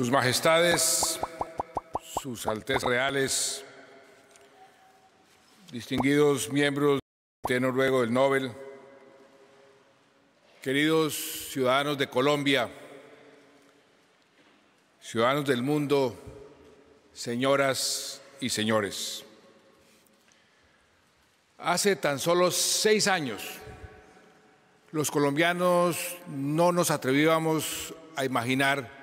Sus Majestades, Sus Altezas Reales, distinguidos miembros del Comité Noruego del Nobel, queridos ciudadanos de Colombia, ciudadanos del mundo, señoras y señores. Hace tan solo seis años, los colombianos no nos atrevíamos a imaginar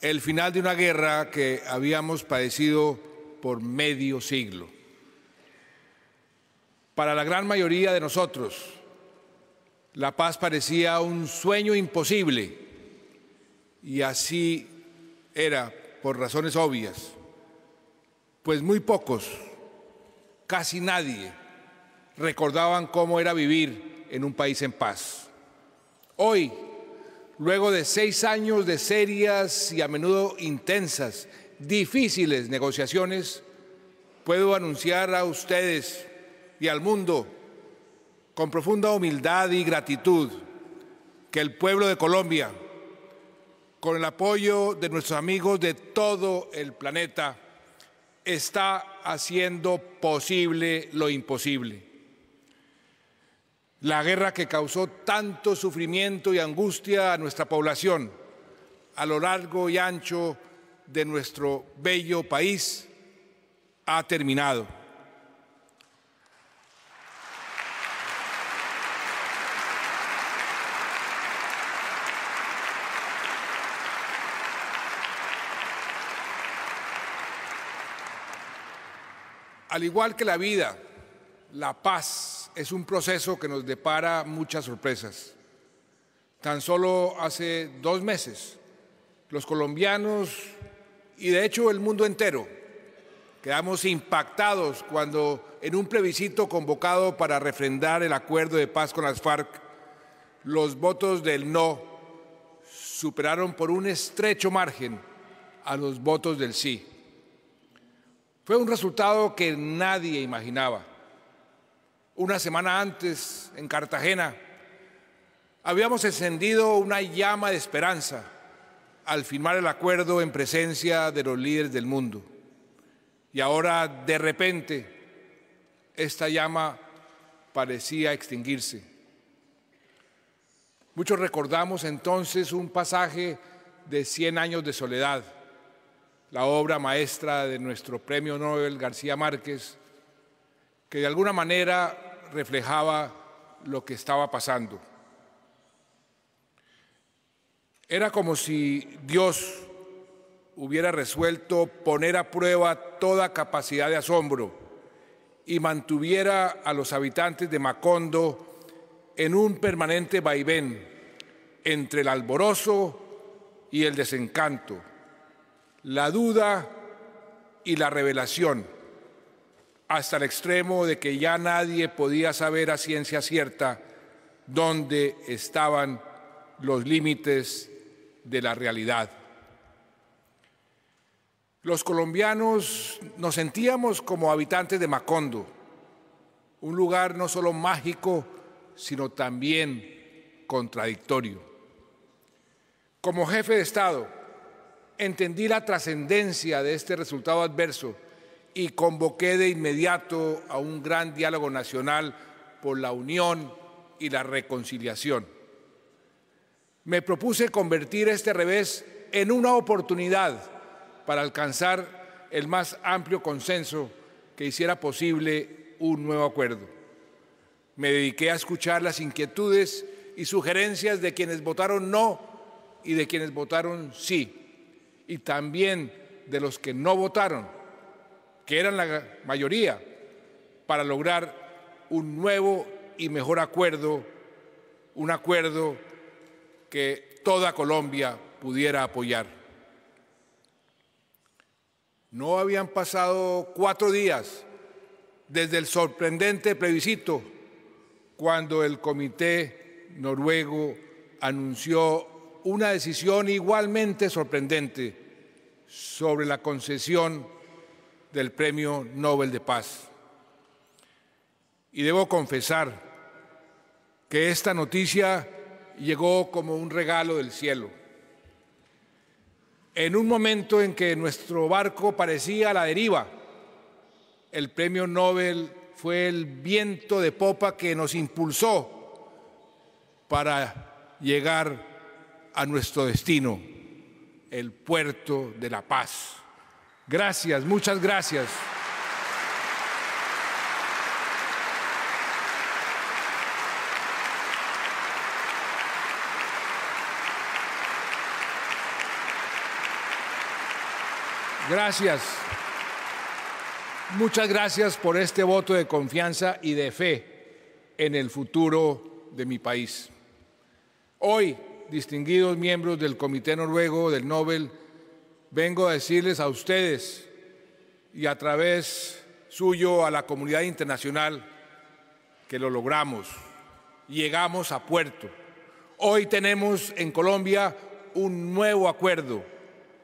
el final de una guerra que habíamos padecido por medio siglo. Para la gran mayoría de nosotros, la paz parecía un sueño imposible y así era por razones obvias, pues muy pocos, casi nadie, recordaban cómo era vivir en un país en paz. Hoy luego de seis años de serias y a menudo intensas, difíciles negociaciones, puedo anunciar a ustedes y al mundo con profunda humildad y gratitud que el pueblo de Colombia, con el apoyo de nuestros amigos de todo el planeta, está haciendo posible lo imposible la guerra que causó tanto sufrimiento y angustia a nuestra población a lo largo y ancho de nuestro bello país, ha terminado. Al igual que la vida, la paz es un proceso que nos depara muchas sorpresas. Tan solo hace dos meses, los colombianos y de hecho el mundo entero quedamos impactados cuando en un plebiscito convocado para refrendar el acuerdo de paz con las FARC, los votos del no superaron por un estrecho margen a los votos del sí. Fue un resultado que nadie imaginaba una semana antes en Cartagena, habíamos encendido una llama de esperanza al firmar el acuerdo en presencia de los líderes del mundo. Y ahora, de repente, esta llama parecía extinguirse. Muchos recordamos entonces un pasaje de 100 años de soledad, la obra maestra de nuestro premio Nobel García Márquez, que de alguna manera reflejaba lo que estaba pasando. Era como si Dios hubiera resuelto poner a prueba toda capacidad de asombro y mantuviera a los habitantes de Macondo en un permanente vaivén entre el alborozo y el desencanto, la duda y la revelación hasta el extremo de que ya nadie podía saber a ciencia cierta dónde estaban los límites de la realidad. Los colombianos nos sentíamos como habitantes de Macondo, un lugar no solo mágico, sino también contradictorio. Como jefe de Estado, entendí la trascendencia de este resultado adverso y convoqué de inmediato a un gran diálogo nacional por la unión y la reconciliación. Me propuse convertir este revés en una oportunidad para alcanzar el más amplio consenso que hiciera posible un nuevo acuerdo. Me dediqué a escuchar las inquietudes y sugerencias de quienes votaron no y de quienes votaron sí, y también de los que no votaron que eran la mayoría, para lograr un nuevo y mejor acuerdo, un acuerdo que toda Colombia pudiera apoyar. No habían pasado cuatro días desde el sorprendente plebiscito cuando el Comité Noruego anunció una decisión igualmente sorprendente sobre la concesión del Premio Nobel de Paz. Y debo confesar que esta noticia llegó como un regalo del cielo. En un momento en que nuestro barco parecía a la deriva, el Premio Nobel fue el viento de popa que nos impulsó para llegar a nuestro destino, el puerto de la paz. Gracias, muchas gracias. Gracias. Muchas gracias por este voto de confianza y de fe en el futuro de mi país. Hoy, distinguidos miembros del Comité Noruego del Nobel, vengo a decirles a ustedes y a través suyo a la comunidad internacional que lo logramos llegamos a puerto. Hoy tenemos en Colombia un nuevo acuerdo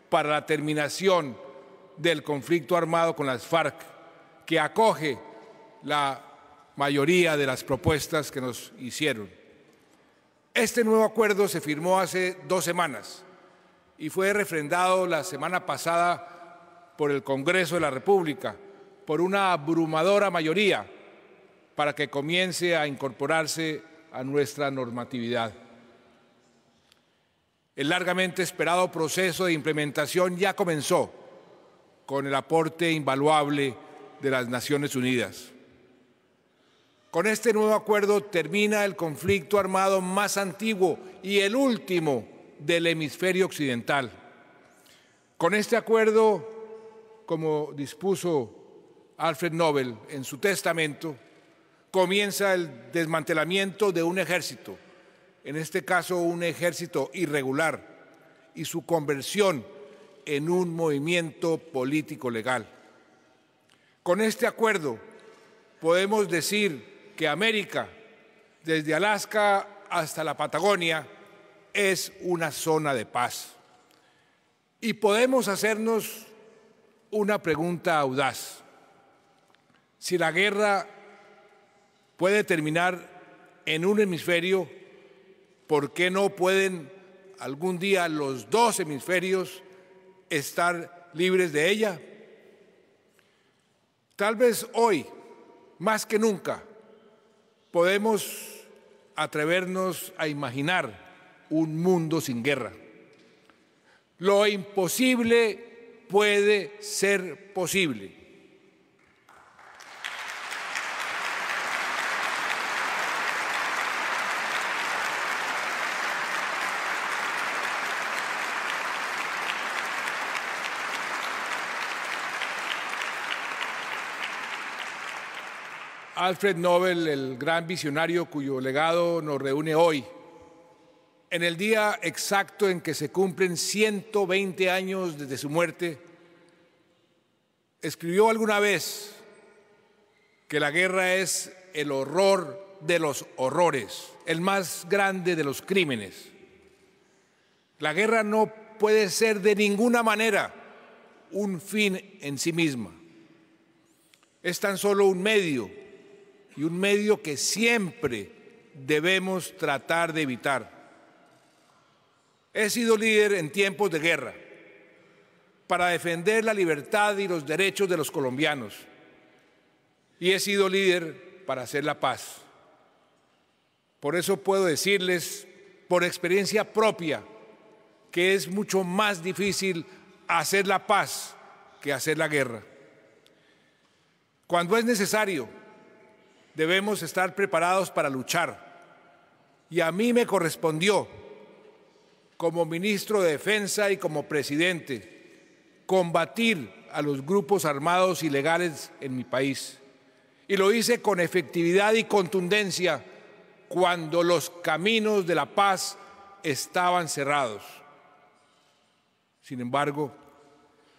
para la terminación del conflicto armado con las FARC, que acoge la mayoría de las propuestas que nos hicieron. Este nuevo acuerdo se firmó hace dos semanas y fue refrendado la semana pasada por el Congreso de la República, por una abrumadora mayoría, para que comience a incorporarse a nuestra normatividad. El largamente esperado proceso de implementación ya comenzó con el aporte invaluable de las Naciones Unidas. Con este nuevo acuerdo termina el conflicto armado más antiguo y el último del hemisferio occidental. Con este acuerdo, como dispuso Alfred Nobel en su testamento, comienza el desmantelamiento de un ejército, en este caso un ejército irregular, y su conversión en un movimiento político legal. Con este acuerdo podemos decir que América, desde Alaska hasta la Patagonia, es una zona de paz. Y podemos hacernos una pregunta audaz. Si la guerra puede terminar en un hemisferio, ¿por qué no pueden algún día los dos hemisferios estar libres de ella? Tal vez hoy, más que nunca, podemos atrevernos a imaginar un mundo sin guerra. Lo imposible puede ser posible. Alfred Nobel, el gran visionario cuyo legado nos reúne hoy en el día exacto en que se cumplen 120 años desde su muerte, escribió alguna vez que la guerra es el horror de los horrores, el más grande de los crímenes. La guerra no puede ser de ninguna manera un fin en sí misma. Es tan solo un medio y un medio que siempre debemos tratar de evitar. He sido líder en tiempos de guerra para defender la libertad y los derechos de los colombianos. Y he sido líder para hacer la paz. Por eso puedo decirles, por experiencia propia, que es mucho más difícil hacer la paz que hacer la guerra. Cuando es necesario, debemos estar preparados para luchar. Y a mí me correspondió como ministro de Defensa y como presidente, combatir a los grupos armados ilegales en mi país. Y lo hice con efectividad y contundencia cuando los caminos de la paz estaban cerrados. Sin embargo,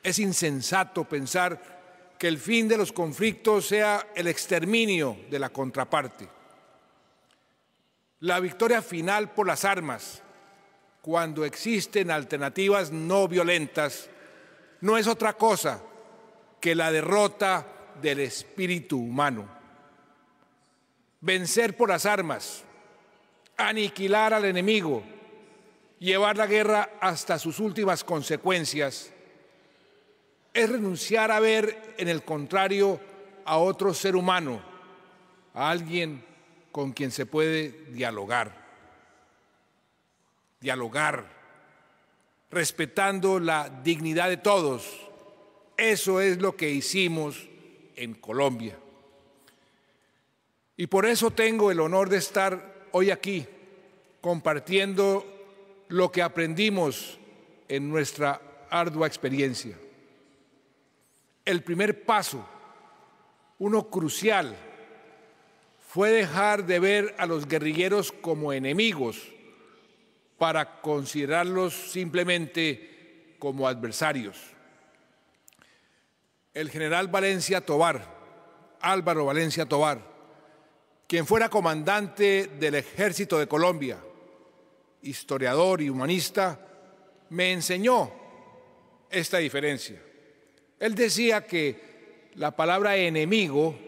es insensato pensar que el fin de los conflictos sea el exterminio de la contraparte. La victoria final por las armas cuando existen alternativas no violentas no es otra cosa que la derrota del espíritu humano. Vencer por las armas, aniquilar al enemigo, llevar la guerra hasta sus últimas consecuencias, es renunciar a ver en el contrario a otro ser humano, a alguien con quien se puede dialogar dialogar, respetando la dignidad de todos. Eso es lo que hicimos en Colombia. Y por eso tengo el honor de estar hoy aquí compartiendo lo que aprendimos en nuestra ardua experiencia. El primer paso, uno crucial, fue dejar de ver a los guerrilleros como enemigos para considerarlos simplemente como adversarios. El general Valencia Tobar, Álvaro Valencia Tobar, quien fuera comandante del ejército de Colombia, historiador y humanista, me enseñó esta diferencia. Él decía que la palabra enemigo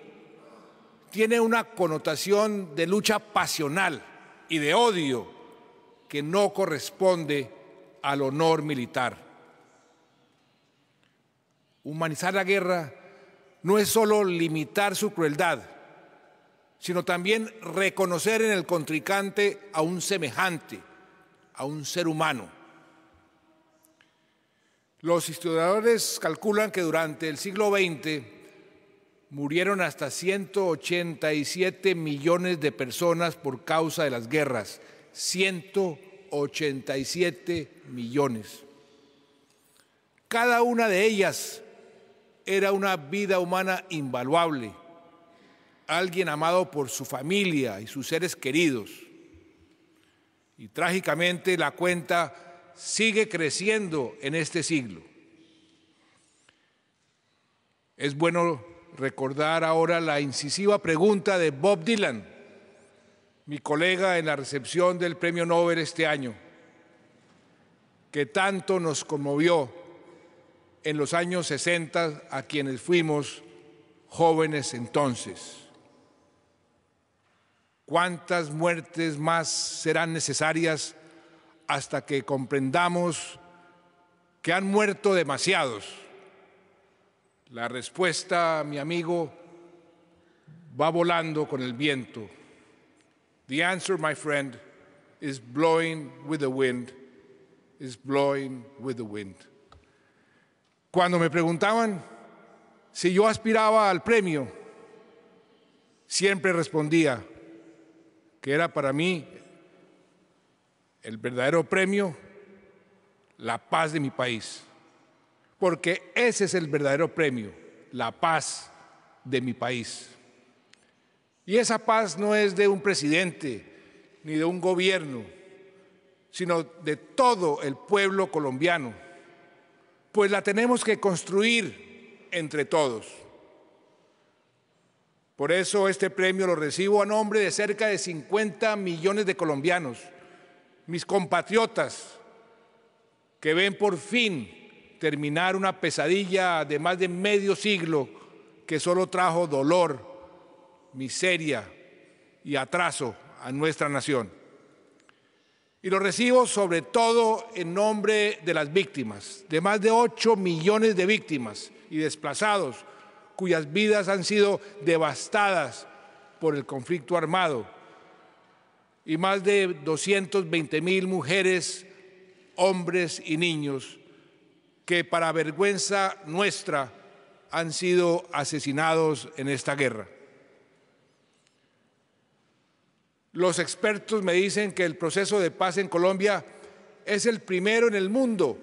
tiene una connotación de lucha pasional y de odio que no corresponde al honor militar. Humanizar la guerra no es solo limitar su crueldad, sino también reconocer en el contrincante a un semejante, a un ser humano. Los historiadores calculan que durante el siglo XX murieron hasta 187 millones de personas por causa de las guerras, 187 millones. Cada una de ellas era una vida humana invaluable, alguien amado por su familia y sus seres queridos. Y trágicamente la cuenta sigue creciendo en este siglo. Es bueno recordar ahora la incisiva pregunta de Bob Dylan mi colega en la recepción del Premio Nobel este año, que tanto nos conmovió en los años 60 a quienes fuimos jóvenes entonces. ¿Cuántas muertes más serán necesarias hasta que comprendamos que han muerto demasiados? La respuesta, mi amigo, va volando con el viento. The answer, my friend, is blowing with the wind, is blowing with the wind. Cuando me preguntaban si yo aspiraba al premio, siempre respondía que era para mí el verdadero premio, la paz de mi país. Porque ese es el verdadero premio, la paz de mi país. Y esa paz no es de un presidente ni de un gobierno, sino de todo el pueblo colombiano, pues la tenemos que construir entre todos. Por eso este premio lo recibo a nombre de cerca de 50 millones de colombianos, mis compatriotas, que ven por fin terminar una pesadilla de más de medio siglo que solo trajo dolor miseria y atraso a nuestra nación. Y lo recibo sobre todo en nombre de las víctimas, de más de 8 millones de víctimas y desplazados cuyas vidas han sido devastadas por el conflicto armado y más de 220 mil mujeres, hombres y niños que para vergüenza nuestra han sido asesinados en esta guerra. Los expertos me dicen que el proceso de paz en Colombia es el primero en el mundo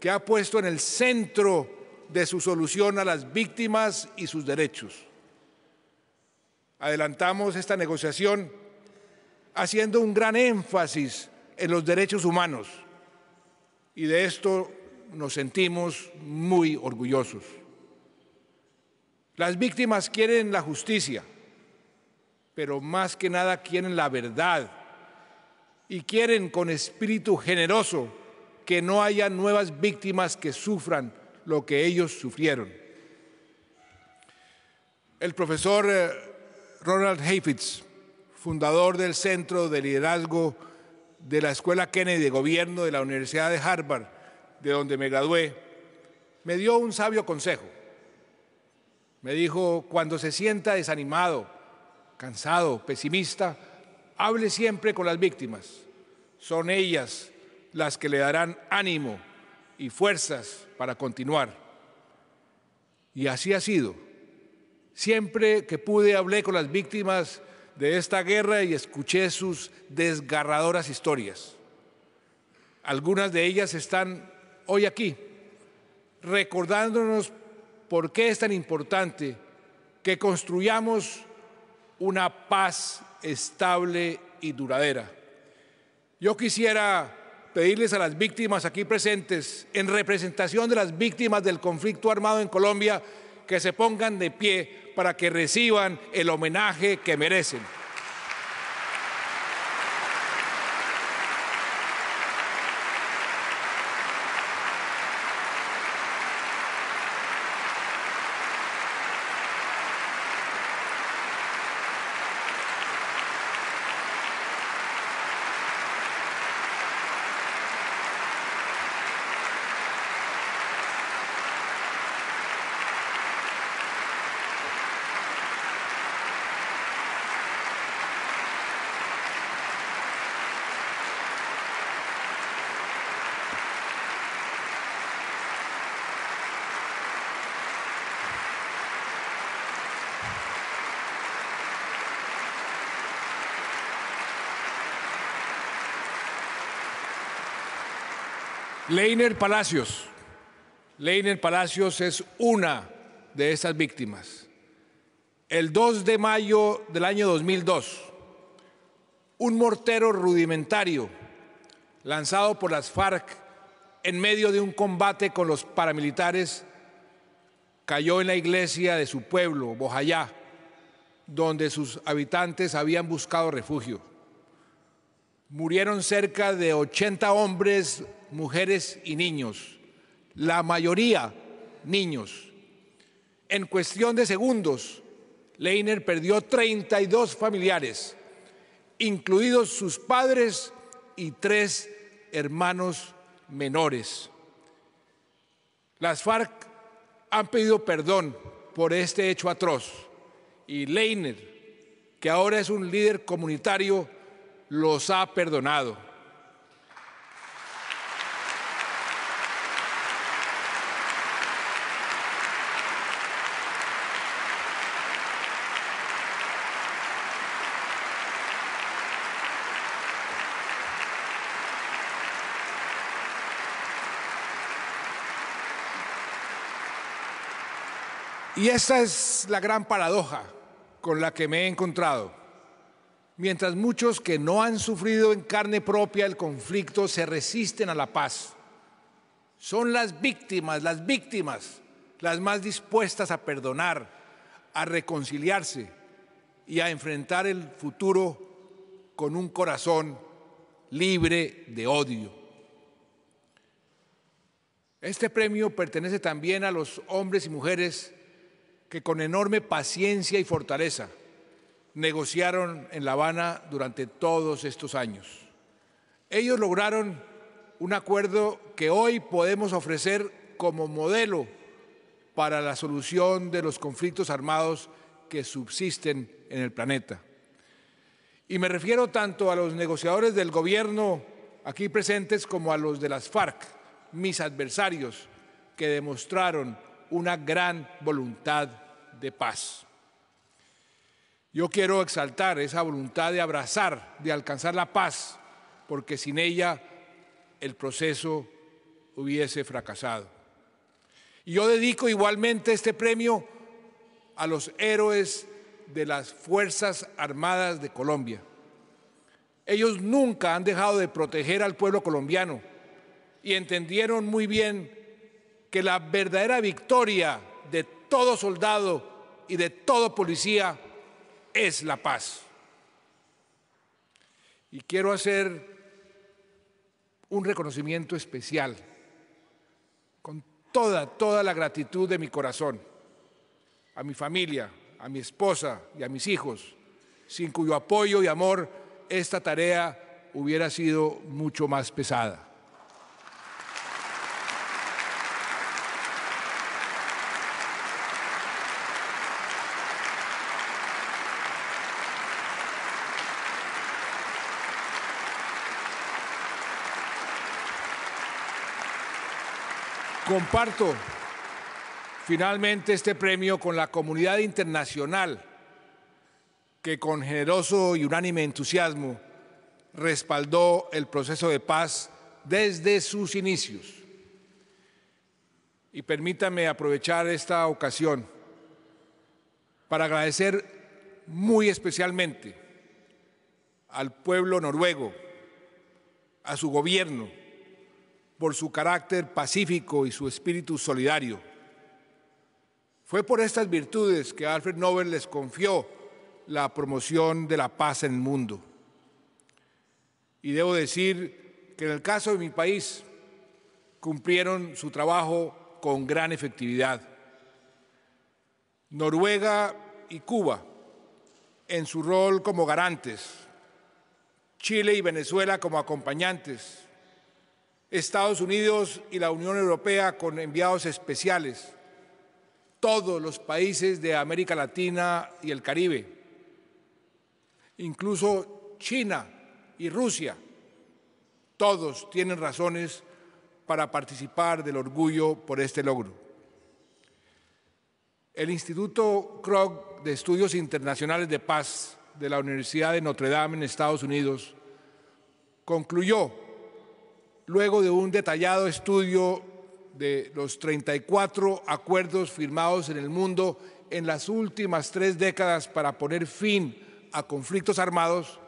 que ha puesto en el centro de su solución a las víctimas y sus derechos. Adelantamos esta negociación haciendo un gran énfasis en los derechos humanos y de esto nos sentimos muy orgullosos. Las víctimas quieren la justicia pero más que nada quieren la verdad y quieren con espíritu generoso que no haya nuevas víctimas que sufran lo que ellos sufrieron. El profesor eh, Ronald Heifetz, fundador del Centro de Liderazgo de la Escuela Kennedy de Gobierno de la Universidad de Harvard, de donde me gradué, me dio un sabio consejo. Me dijo, cuando se sienta desanimado, cansado, pesimista, hable siempre con las víctimas. Son ellas las que le darán ánimo y fuerzas para continuar. Y así ha sido. Siempre que pude hablé con las víctimas de esta guerra y escuché sus desgarradoras historias. Algunas de ellas están hoy aquí, recordándonos por qué es tan importante que construyamos una paz estable y duradera. Yo quisiera pedirles a las víctimas aquí presentes, en representación de las víctimas del conflicto armado en Colombia, que se pongan de pie para que reciban el homenaje que merecen. Leiner Palacios. Leiner Palacios es una de esas víctimas. El 2 de mayo del año 2002, un mortero rudimentario lanzado por las FARC en medio de un combate con los paramilitares cayó en la iglesia de su pueblo, Bojayá, donde sus habitantes habían buscado refugio. Murieron cerca de 80 hombres mujeres y niños, la mayoría niños. En cuestión de segundos, Leiner perdió 32 familiares, incluidos sus padres y tres hermanos menores. Las FARC han pedido perdón por este hecho atroz y Leiner, que ahora es un líder comunitario, los ha perdonado. Y esa es la gran paradoja con la que me he encontrado. Mientras muchos que no han sufrido en carne propia el conflicto se resisten a la paz, son las víctimas, las víctimas, las más dispuestas a perdonar, a reconciliarse y a enfrentar el futuro con un corazón libre de odio. Este premio pertenece también a los hombres y mujeres que con enorme paciencia y fortaleza negociaron en La Habana durante todos estos años. Ellos lograron un acuerdo que hoy podemos ofrecer como modelo para la solución de los conflictos armados que subsisten en el planeta. Y me refiero tanto a los negociadores del gobierno aquí presentes como a los de las FARC, mis adversarios, que demostraron una gran voluntad de paz. Yo quiero exaltar esa voluntad de abrazar, de alcanzar la paz, porque sin ella el proceso hubiese fracasado. Y yo dedico igualmente este premio a los héroes de las Fuerzas Armadas de Colombia. Ellos nunca han dejado de proteger al pueblo colombiano y entendieron muy bien que la verdadera victoria de todo soldado y de todo policía es la paz. Y quiero hacer un reconocimiento especial, con toda, toda la gratitud de mi corazón, a mi familia, a mi esposa y a mis hijos, sin cuyo apoyo y amor esta tarea hubiera sido mucho más pesada. comparto finalmente este premio con la comunidad internacional que con generoso y unánime entusiasmo respaldó el proceso de paz desde sus inicios. Y permítame aprovechar esta ocasión para agradecer muy especialmente al pueblo noruego, a su gobierno, por su carácter pacífico y su espíritu solidario. Fue por estas virtudes que Alfred Nobel les confió la promoción de la paz en el mundo. Y debo decir que en el caso de mi país cumplieron su trabajo con gran efectividad. Noruega y Cuba, en su rol como garantes, Chile y Venezuela como acompañantes, Estados Unidos y la Unión Europea con enviados especiales, todos los países de América Latina y el Caribe, incluso China y Rusia, todos tienen razones para participar del orgullo por este logro. El Instituto Krog de Estudios Internacionales de Paz de la Universidad de Notre Dame en Estados Unidos concluyó luego de un detallado estudio de los 34 acuerdos firmados en el mundo en las últimas tres décadas para poner fin a conflictos armados,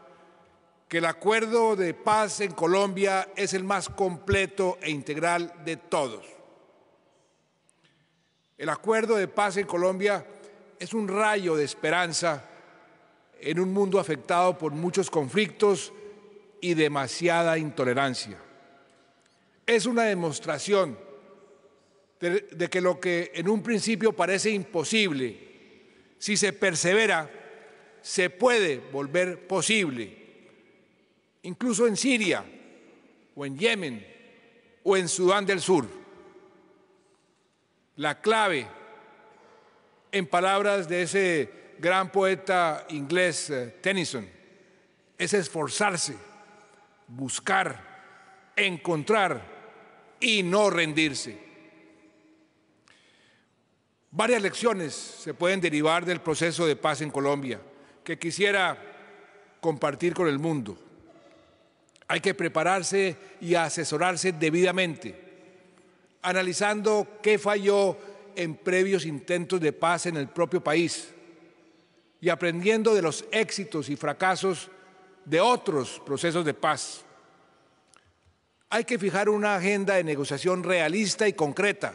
que el acuerdo de paz en Colombia es el más completo e integral de todos. El acuerdo de paz en Colombia es un rayo de esperanza en un mundo afectado por muchos conflictos y demasiada intolerancia es una demostración de, que lo que en un principio parece imposible, si se persevera, se puede volver posible. Incluso en Siria o en Yemen o en Sudán del Sur. La clave, en palabras de ese gran poeta inglés eh, Tennyson, es esforzarse, buscar, encontrar y no rendirse. Varias lecciones se pueden derivar del proceso de paz en Colombia que quisiera compartir con el mundo. Hay que prepararse y asesorarse debidamente, analizando qué falló en previos intentos de paz en el propio país y aprendiendo de los éxitos y fracasos de otros procesos de paz. Hay que fijar una agenda de negociación realista y concreta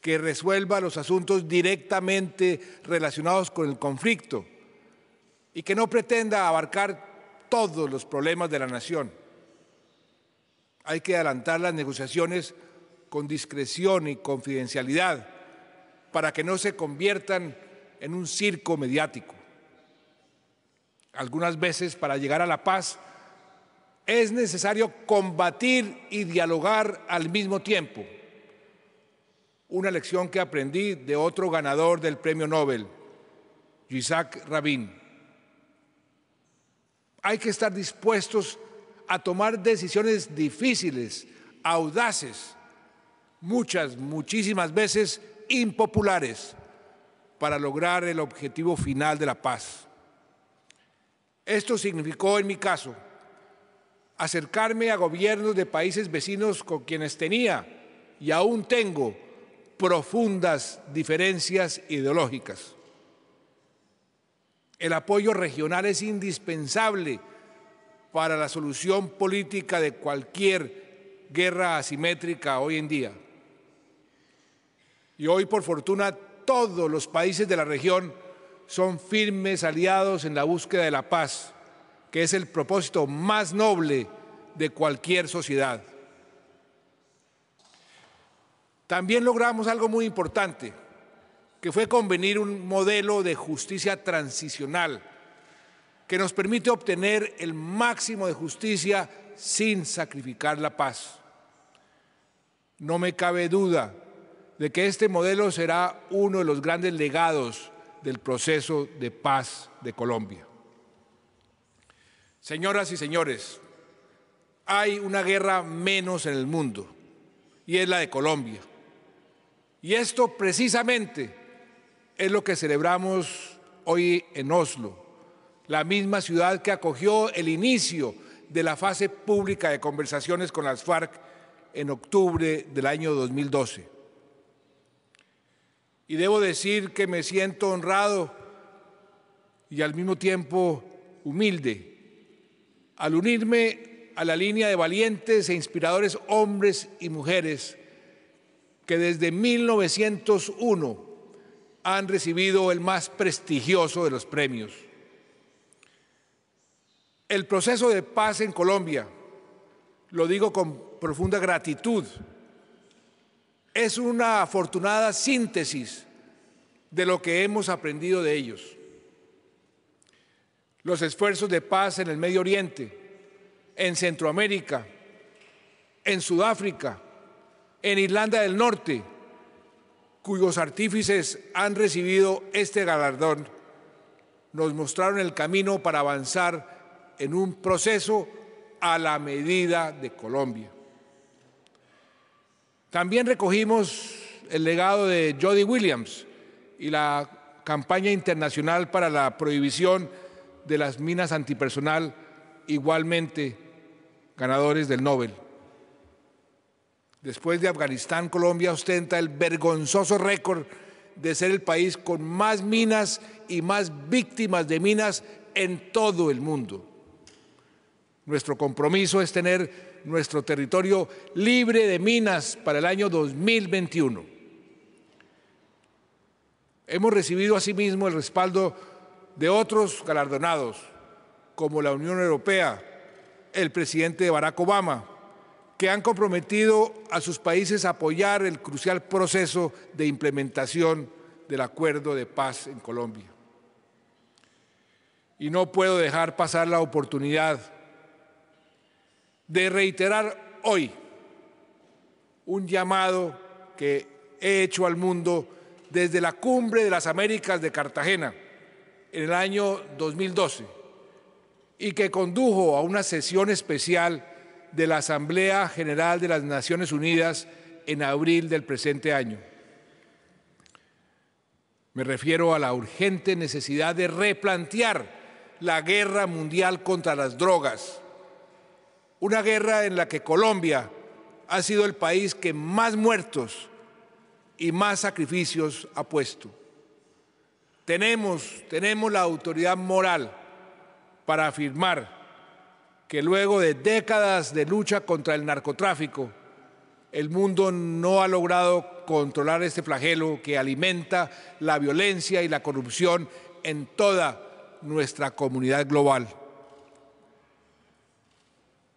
que resuelva los asuntos directamente relacionados con el conflicto y que no pretenda abarcar todos los problemas de la nación. Hay que adelantar las negociaciones con discreción y confidencialidad para que no se conviertan en un circo mediático. Algunas veces para llegar a la paz es necesario combatir y dialogar al mismo tiempo. Una lección que aprendí de otro ganador del premio Nobel, Isaac Rabin. Hay que estar dispuestos a tomar decisiones difíciles, audaces, muchas, muchísimas veces impopulares, para lograr el objetivo final de la paz. Esto significó en mi caso acercarme a gobiernos de países vecinos con quienes tenía y aún tengo profundas diferencias ideológicas. El apoyo regional es indispensable para la solución política de cualquier guerra asimétrica hoy en día. Y hoy, por fortuna, todos los países de la región son firmes aliados en la búsqueda de la paz que es el propósito más noble de cualquier sociedad. También logramos algo muy importante, que fue convenir un modelo de justicia transicional que nos permite obtener el máximo de justicia sin sacrificar la paz. No me cabe duda de que este modelo será uno de los grandes legados del proceso de paz de Colombia. Señoras y señores, hay una guerra menos en el mundo y es la de Colombia. Y esto precisamente es lo que celebramos hoy en Oslo, la misma ciudad que acogió el inicio de la fase pública de conversaciones con las FARC en octubre del año 2012. Y debo decir que me siento honrado y al mismo tiempo humilde al unirme a la línea de valientes e inspiradores hombres y mujeres que desde 1901 han recibido el más prestigioso de los premios. El proceso de paz en Colombia, lo digo con profunda gratitud, es una afortunada síntesis de lo que hemos aprendido de ellos los esfuerzos de paz en el Medio Oriente, en Centroamérica, en Sudáfrica, en Irlanda del Norte, cuyos artífices han recibido este galardón, nos mostraron el camino para avanzar en un proceso a la medida de Colombia. También recogimos el legado de Jody Williams y la campaña internacional para la prohibición de las minas antipersonal, igualmente ganadores del Nobel. Después de Afganistán, Colombia ostenta el vergonzoso récord de ser el país con más minas y más víctimas de minas en todo el mundo. Nuestro compromiso es tener nuestro territorio libre de minas para el año 2021. Hemos recibido asimismo el respaldo de otros galardonados, como la Unión Europea, el presidente Barack Obama, que han comprometido a sus países a apoyar el crucial proceso de implementación del acuerdo de paz en Colombia. Y no puedo dejar pasar la oportunidad de reiterar hoy un llamado que he hecho al mundo desde la cumbre de las Américas de Cartagena en el año 2012 y que condujo a una sesión especial de la Asamblea General de las Naciones Unidas en abril del presente año. Me refiero a la urgente necesidad de replantear la guerra mundial contra las drogas, una guerra en la que Colombia ha sido el país que más muertos y más sacrificios ha puesto. Tenemos, tenemos la autoridad moral para afirmar que luego de décadas de lucha contra el narcotráfico, el mundo no ha logrado controlar este flagelo que alimenta la violencia y la corrupción en toda nuestra comunidad global.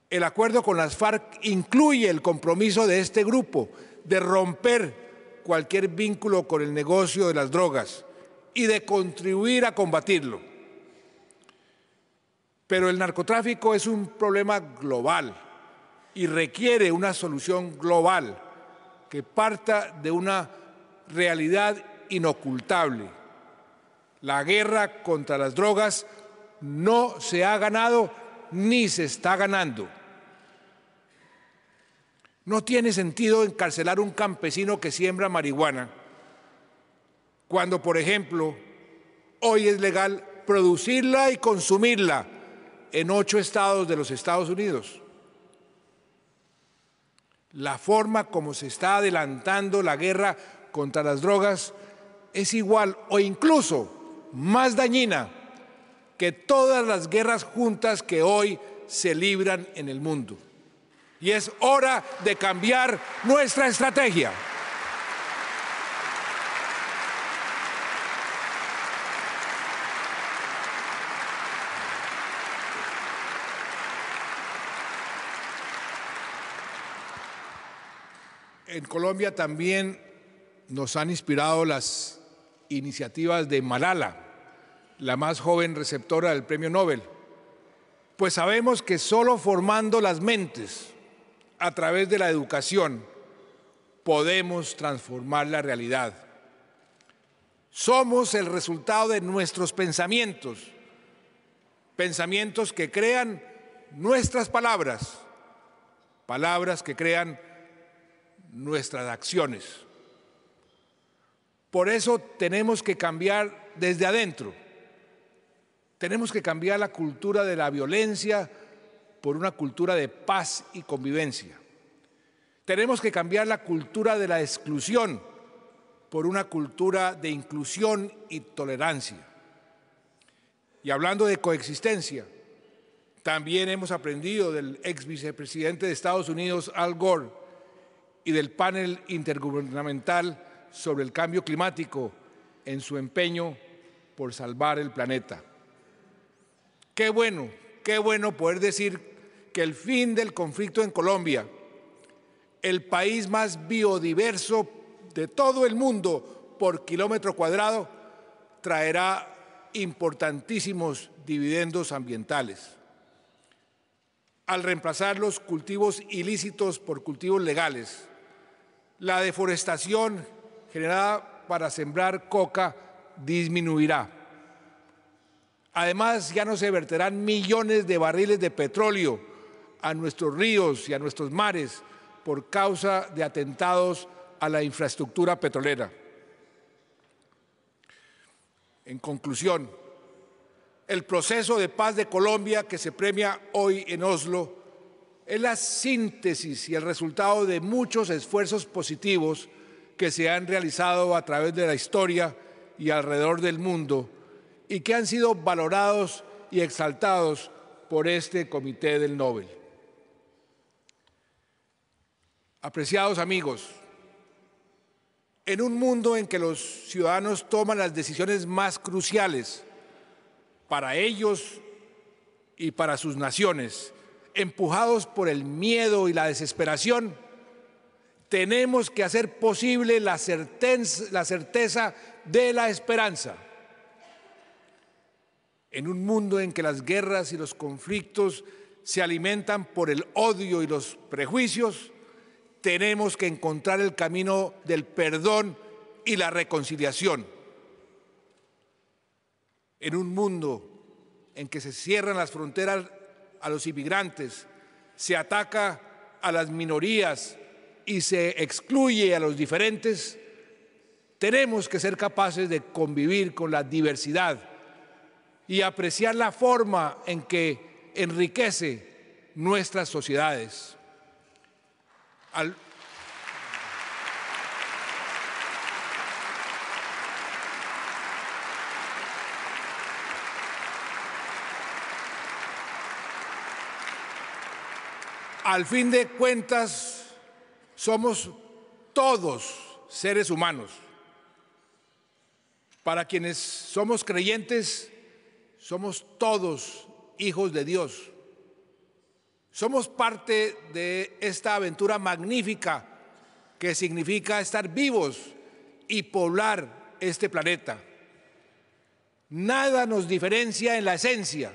El acuerdo con las FARC incluye el compromiso de este grupo de romper cualquier vínculo con el negocio de las drogas, y de contribuir a combatirlo. Pero el narcotráfico es un problema global y requiere una solución global que parta de una realidad inocultable. La guerra contra las drogas no se ha ganado ni se está ganando. No tiene sentido encarcelar un campesino que siembra marihuana cuando, por ejemplo, hoy es legal producirla y consumirla en ocho estados de los Estados Unidos. La forma como se está adelantando la guerra contra las drogas es igual o incluso más dañina que todas las guerras juntas que hoy se libran en el mundo. Y es hora de cambiar nuestra estrategia. En Colombia también nos han inspirado las iniciativas de Malala, la más joven receptora del Premio Nobel. Pues sabemos que solo formando las mentes a través de la educación podemos transformar la realidad. Somos el resultado de nuestros pensamientos, pensamientos que crean nuestras palabras, palabras que crean nuestras acciones. Por eso tenemos que cambiar desde adentro. Tenemos que cambiar la cultura de la violencia por una cultura de paz y convivencia. Tenemos que cambiar la cultura de la exclusión por una cultura de inclusión y tolerancia. Y hablando de coexistencia, también hemos aprendido del ex vicepresidente de Estados Unidos, Al Gore, y del panel intergubernamental sobre el cambio climático en su empeño por salvar el planeta. Qué bueno, qué bueno poder decir que el fin del conflicto en Colombia, el país más biodiverso de todo el mundo por kilómetro cuadrado, traerá importantísimos dividendos ambientales. Al reemplazar los cultivos ilícitos por cultivos legales, la deforestación generada para sembrar coca disminuirá. Además, ya no se verterán millones de barriles de petróleo a nuestros ríos y a nuestros mares por causa de atentados a la infraestructura petrolera. En conclusión, el proceso de paz de Colombia que se premia hoy en Oslo es la síntesis y el resultado de muchos esfuerzos positivos que se han realizado a través de la historia y alrededor del mundo y que han sido valorados y exaltados por este Comité del Nobel. Apreciados amigos, en un mundo en que los ciudadanos toman las decisiones más cruciales para ellos y para sus naciones, empujados por el miedo y la desesperación, tenemos que hacer posible la certeza, de la esperanza. En un mundo en que las guerras y los conflictos se alimentan por el odio y los prejuicios, tenemos que encontrar el camino del perdón y la reconciliación. En un mundo en que se cierran las fronteras a los inmigrantes, se ataca a las minorías y se excluye a los diferentes, tenemos que ser capaces de convivir con la diversidad y apreciar la forma en que enriquece nuestras sociedades. al fin de cuentas somos todos seres humanos. Para quienes somos creyentes, somos todos hijos de Dios. Somos parte de esta aventura magnífica que significa estar vivos y poblar este planeta. Nada nos diferencia en la esencia,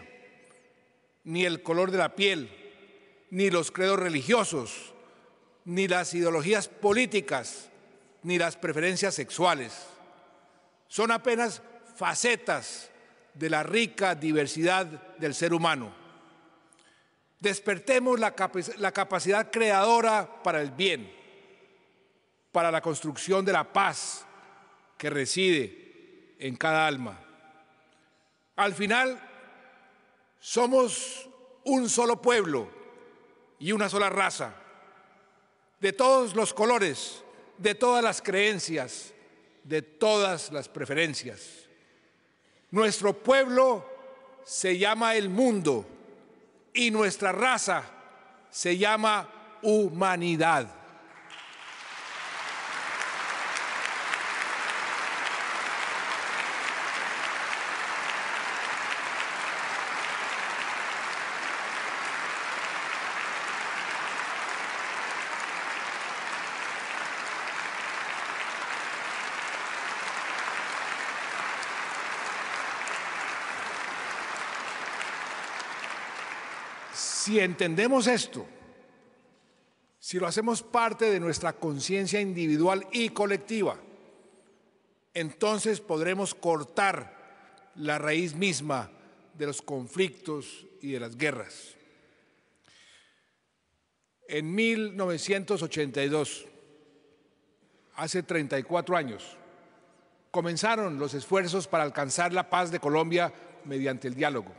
ni el color de la piel, ni los credos religiosos, ni las ideologías políticas, ni las preferencias sexuales. Son apenas facetas de la rica diversidad del ser humano. Despertemos la, capacidad creadora para el bien, para la construcción de la paz que reside en cada alma. Al final, somos un solo pueblo y una sola raza, de todos los colores, de todas las creencias, de todas las preferencias. Nuestro pueblo se llama el mundo y nuestra raza se llama humanidad. Si entendemos esto, si lo hacemos parte de nuestra conciencia individual y colectiva, entonces podremos cortar la raíz misma de los conflictos y de las guerras. En 1982, hace 34 años, comenzaron los esfuerzos para alcanzar la paz de Colombia mediante el diálogo.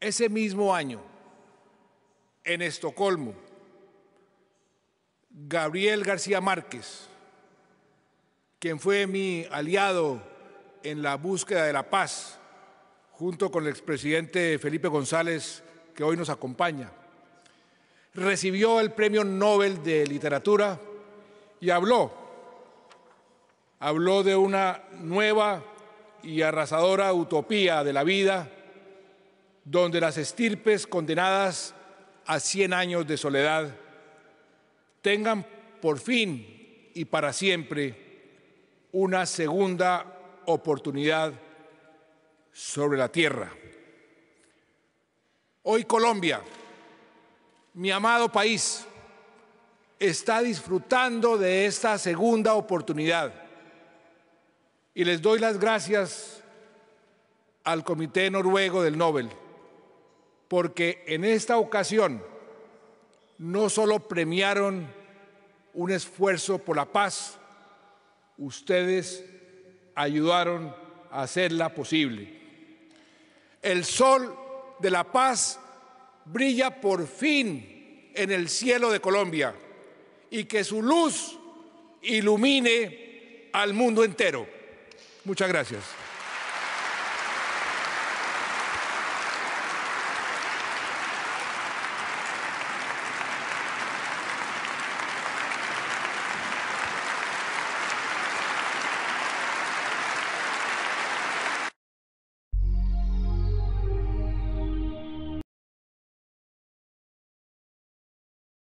Ese mismo año, en Estocolmo, Gabriel García Márquez, quien fue mi aliado en la búsqueda de la paz, junto con el expresidente Felipe González, que hoy nos acompaña, recibió el Premio Nobel de Literatura y habló, habló de una nueva y arrasadora utopía de la vida donde las estirpes condenadas a 100 años de soledad tengan por fin y para siempre una segunda oportunidad sobre la tierra. Hoy Colombia, mi amado país, está disfrutando de esta segunda oportunidad. Y les doy las gracias al Comité Noruego del Nobel porque en esta ocasión no solo premiaron un esfuerzo por la paz, ustedes ayudaron a hacerla posible. El sol de la paz brilla por fin en el cielo de Colombia y que su luz ilumine al mundo entero. Muchas gracias.